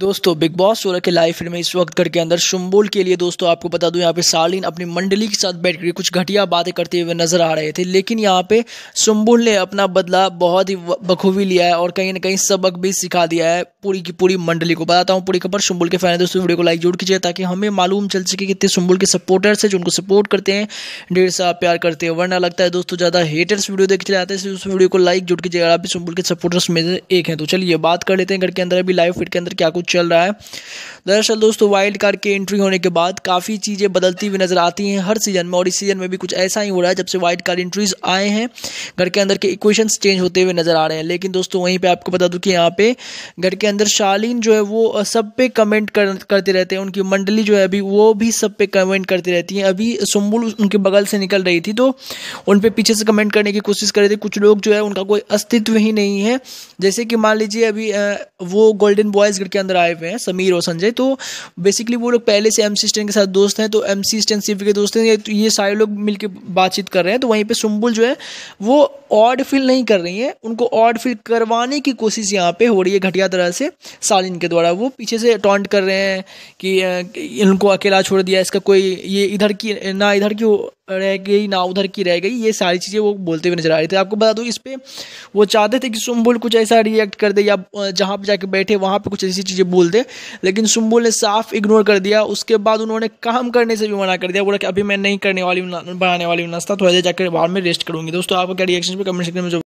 दोस्तों big boss सोलह के लाइव फिल्म में इस वक्त घर के अंदर शुम्बुल के लिए दोस्तों आपको बता दूं यहाँ पे सालिन अपनी मंडली के साथ बैठ कर कुछ घटिया बातें करते हुए नजर आ रहे थे लेकिन यहाँ पे शुम्बुल ने अपना बदला बहुत ही बखूबी लिया है और कहीं ना कहीं सबक भी सिखा दिया है पूरी की पूरी मंडली को बताता हूँ पूरी खबर शुम्बुल के फैन है दोस्तों वीडियो को लाइक जोड़ कीजिए ताकि हमें मालूम चल सके कितने शुम्बुल के सपोर्टर्स है जो उनको सपोर्ट करते हैं ढेर सा प्यार करते हैं वरना लगता है दोस्तों ज़्यादा हेटर्स वीडियो देख चले हैं उस वीडियो को लाइक जोड़ कीजिए अगर आप भी शुम्बुल के सपोर्टर्स में एक हैं तो चलिए बात कर लेते हैं घर के अंदर अभी लाइव फिट के अंदर क्या कुछ चल रहा है दरअसल दोस्तों वाइल्ड कार्ड के एंट्री होने के बाद काफ़ी चीज़ें बदलती हुई नज़र आती हैं हर सीज़न में और इस सीज़न में भी कुछ ऐसा ही हो रहा है जब से वाइल्ड कार्ड एंट्रीज आए हैं घर के अंदर के इक्वेशंस चेंज होते हुए नज़र आ रहे हैं लेकिन दोस्तों वहीं पर आपको बता दूँ कि यहाँ पे घर के अंदर शालीन जो है वो सब पे कमेंट कर, करते रहते हैं उनकी मंडली जो है अभी वो भी सब पे कमेंट करती रहती हैं अभी सुम्बुल उनके बगल से निकल रही थी तो उन पर पीछे से कमेंट करने की कोशिश कर रहे थे कुछ लोग जो है उनका कोई अस्तित्व ही नहीं है जैसे कि मान लीजिए अभी वो गोल्डन बॉयज़ घर के अंदर आए हुए हैं समीर और संजय तो बेसिकली वो लोग पहले से एम सी स्टैन के साथ दोस्त हैं तो एम सी स्टैन सिफ के दोस्त हैं तो ये सारे लोग मिलकर बातचीत कर रहे हैं तो वहीं पर सुम्बुल जो है वो ऑड फील नहीं कर रही है उनको ऑड फील करवाने की कोशिश यहाँ पे हो रही है घटिया तरह से सालिन के द्वारा वो पीछे से टॉन्ट कर रहे हैं कि इनको अकेला छोड़ दिया इसका कोई ये इधर की ना इधर की रह गई ना उधर की रह गई ये सारी चीज़ें वो बोलते हुए नजर आ रही थी आपको बता दूँ इस पर वो चाहते थे कि सुम्बुल कुछ ऐसा रिएक्ट कर दे या जहाँ पर जाके बैठे वहाँ पर कुछ ऐसी चीज़ें बोल दे लेकिन सुम्बुल ने साफ इग्नोर कर दिया उसके बाद उन्होंने काम करने से भी मना कर दिया बोला कि अभी मैं नहीं करने वाली बनाने वाली नाश्ता थोड़ी देर जाकर बाहर में रेस्ट करूँगी दोस्तों आपको क्या रिएक्शन पर कमेंट सेक्शन में जो